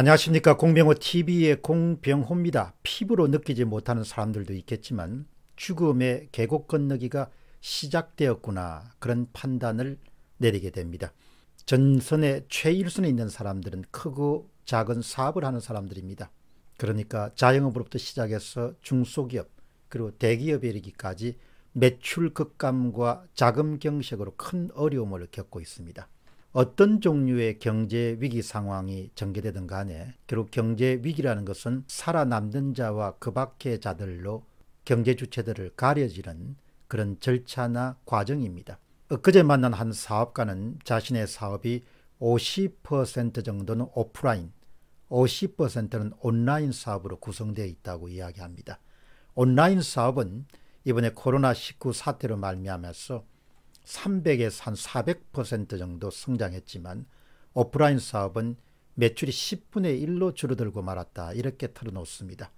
안녕하십니까 공병호 TV의 공병호입니다. 피부로 느끼지 못하는 사람들도 있겠지만 죽음의 계곡 건너기가 시작되었구나 그런 판단을 내리게 됩니다. 전선의 최일선에 있는 사람들은 크고 작은 사업을 하는 사람들입니다. 그러니까 자영업으로부터 시작해서 중소기업 그리고 대기업에 이르기까지 매출 급감과 자금 경색으로 큰 어려움을 겪고 있습니다. 어떤 종류의 경제 위기 상황이 전개되든 간에 결국 경제 위기라는 것은 살아남는 자와 그밖의 자들로 경제 주체들을 가려지는 그런 절차나 과정입니다. 엊그제 만난 한 사업가는 자신의 사업이 50% 정도는 오프라인, 50%는 온라인 사업으로 구성되어 있다고 이야기합니다. 온라인 사업은 이번에 코로나19 사태로 말미암아서 300에서 한 400% 정도 성장했지만 오프라인 사업은 매출이 10분의 1로 줄어들고 말았다 이렇게 털어놓습니다.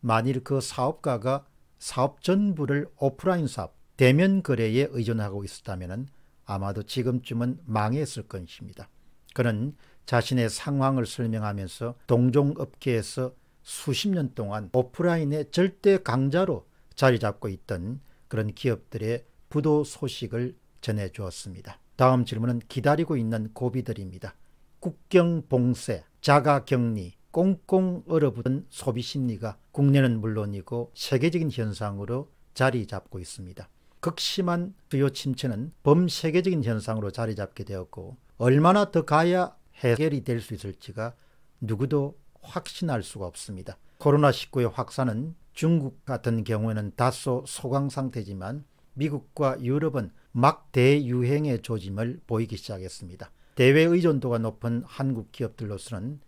만일 그 사업가가 사업 전부를 오프라인 사업, 대면 거래에 의존하고 있었다면 아마도 지금쯤은 망했을 것입니다. 그는 자신의 상황을 설명하면서 동종업계에서 수십 년 동안 오프라인의 절대 강자로 자리 잡고 있던 그런 기업들의 부도 소식을 전해 주었습니다. 다음 질문은 기다리고 있는 고비들입니다. 국경 봉쇄, 자가 격리, 꽁꽁 얼어붙은 소비 심리가 국내는 물론이고 세계적인 현상으로 자리 잡고 있습니다. 극심한 수요 침체는 범세계적인 현상으로 자리 잡게 되었고 얼마나 더 가야 해결이 될 수 있을지가 누구도 확신할 수가 없습니다. 코로나19의 확산은 중국 같은 경우에는 다소 소강 상태지만 미국과 유럽은 막 대유행의 조짐을 보이기 시작했습니다. 대외 의존도가 높은 한국 기업들로서는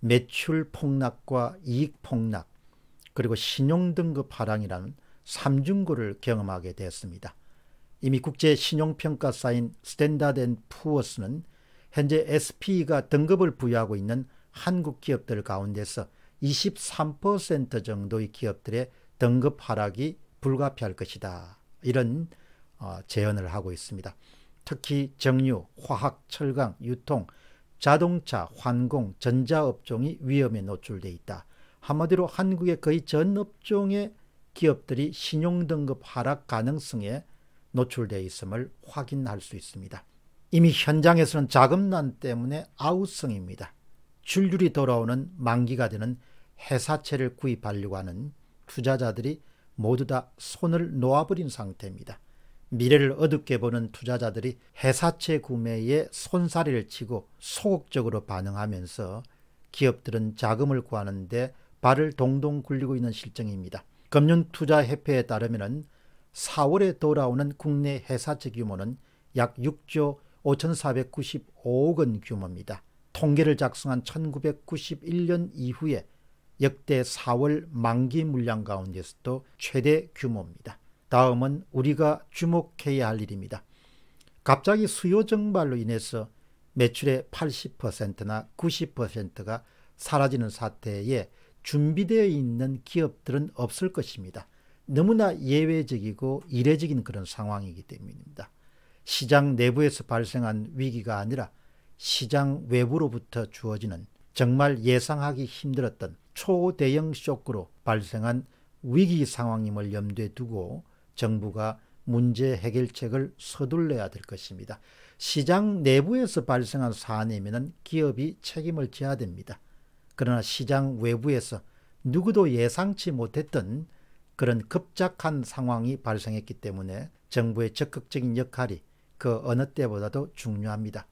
매출 폭락과 이익 폭락 그리고 신용등급 하락이라는 삼중고를 경험하게 되었습니다. 이미 국제 신용평가사인 스탠다드 앤 푸어스는 현재 SP가 등급을 부여하고 있는 한국 기업들 가운데서 23% 정도의 기업들의 등급 하락이 불가피할 것이다. 이런 어, 재현을 하고 있습니다. 특히 정유, 화학, 철강, 유통, 자동차, 환공, 전자업종이 위험에 노출돼 있다. 한마디로 한국의 거의 전 업종의 기업들이 신용등급 하락 가능성에 노출되 있음을 확인할 수 있습니다. 이미 현장에서는 자금난 때문에 아웃성입니다. 줄줄이 돌아오는 만기가 되는 회사채를 구입하려고 하는 투자자들이 모두 다 손을 놓아버린 상태입니다. 미래를 어둡게 보는 투자자들이 회사채 구매에 손사리를 치고 소극적으로 반응하면서 기업들은 자금을 구하는데 발을 동동 굴리고 있는 실정입니다. 금융투자협회에 따르면 4월에 돌아오는 국내 회사채 규모는 약 6조 5,495억 원 규모입니다. 통계를 작성한 1991년 이후에 역대 4월 만기 물량 가운데서도 최대 규모입니다. 다음은 우리가 주목해야 할 일입니다. 갑자기 수요 증발로 인해서 매출의 80%나 90%가 사라지는 사태에 준비되어 있는 기업들은 없을 것입니다. 너무나 예외적이고 이례적인 그런 상황이기 때문입니다. 시장 내부에서 발생한 위기가 아니라 시장 외부로부터 주어지는 정말 예상하기 힘들었던 초대형 쇼크로 발생한 위기 상황임을 염두에 두고 정부가 문제 해결책을 서둘러야 될 것입니다. 시장 내부에서 발생한 사안이면 기업이 책임을 져야 됩니다. 그러나 시장 외부에서 누구도 예상치 못했던 그런 급작한 상황이 발생했기 때문에 정부의 적극적인 역할이 그 어느 때보다도 중요합니다.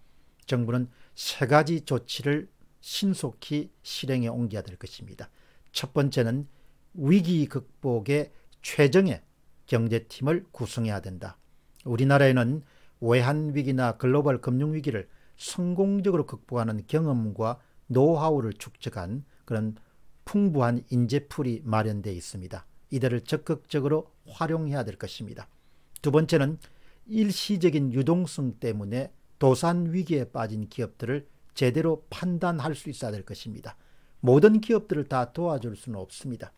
정부는 세 가지 조치를 신속히 실행에 옮겨야 될 것입니다. 첫 번째는 위기 극복의 최정의 경제팀을 구성해야 된다. 우리나라에는 외환위기나 글로벌 금융위기를 성공적으로 극복하는 경험과 노하우를 축적한 그런 풍부한 인재풀이 마련되어 있습니다. 이들을 적극적으로 활용해야 될 것입니다. 두 번째는 일시적인 유동성 때문에 도산 위기에 빠진 기업들을 제대로 판단할 수 있어야 될 것입니다. 모든 기업들을 다 도와줄 수는 없습니다.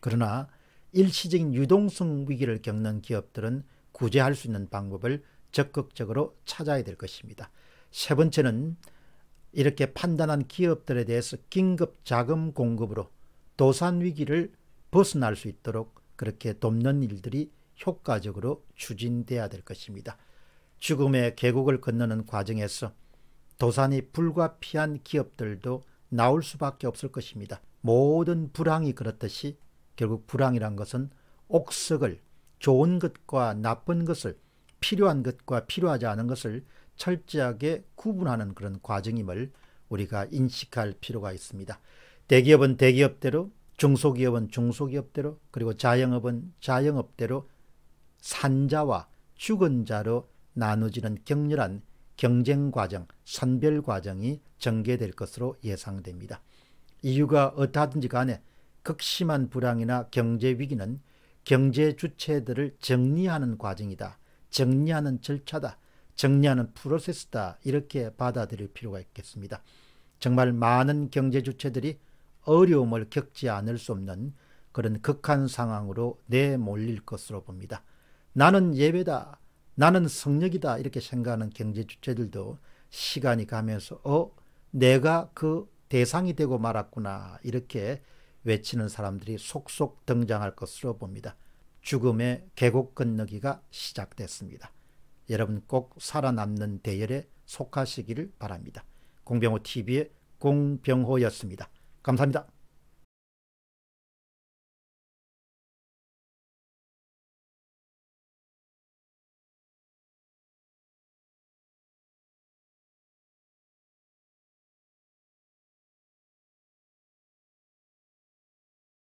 그러나 일시적인 유동성 위기를 겪는 기업들은 구제할 수 있는 방법을 적극적으로 찾아야 될 것입니다. 세 번째는 이렇게 판단한 기업들에 대해서 긴급 자금 공급으로 도산 위기를 벗어날 수 있도록 그렇게 돕는 일들이 효과적으로 추진돼야 될 것입니다. 죽음의 계곡을 건너는 과정에서 도산이 불가피한 기업들도 나올 수밖에 없을 것입니다. 모든 불황이 그렇듯이 결국 불황이란 것은 옥석을 좋은 것과 나쁜 것을 필요한 것과 필요하지 않은 것을 철저하게 구분하는 그런 과정임을 우리가 인식할 필요가 있습니다. 대기업은 대기업대로, 중소기업은 중소기업대로, 그리고 자영업은 자영업대로 산자와 죽은 자로 나누지는 격렬한 경쟁 과정, 선별 과정이 전개될 것으로 예상됩니다. 이유가 어떠하든지 간에 극심한 불황이나 경제 위기는 경제 주체들을 정리하는 과정이다. 정리하는 절차다. 정리하는 프로세스다. 이렇게 받아들일 필요가 있겠습니다. 정말 많은 경제 주체들이 어려움을 겪지 않을 수 없는 그런 극한 상황으로 내몰릴 것으로 봅니다. 나는 예배다. 나는 성력이다. 이렇게 생각하는 경제 주체들도 시간이 가면서 어 내가 그 대상이 되고 말았구나. 이렇게 외치는 사람들이 속속 등장할 것으로 봅니다. 죽음의 계곡 건너기가 시작됐습니다. 여러분 꼭 살아남는 대열에 속하시기를 바랍니다. 공병호TV의 공병호였습니다. 감사합니다.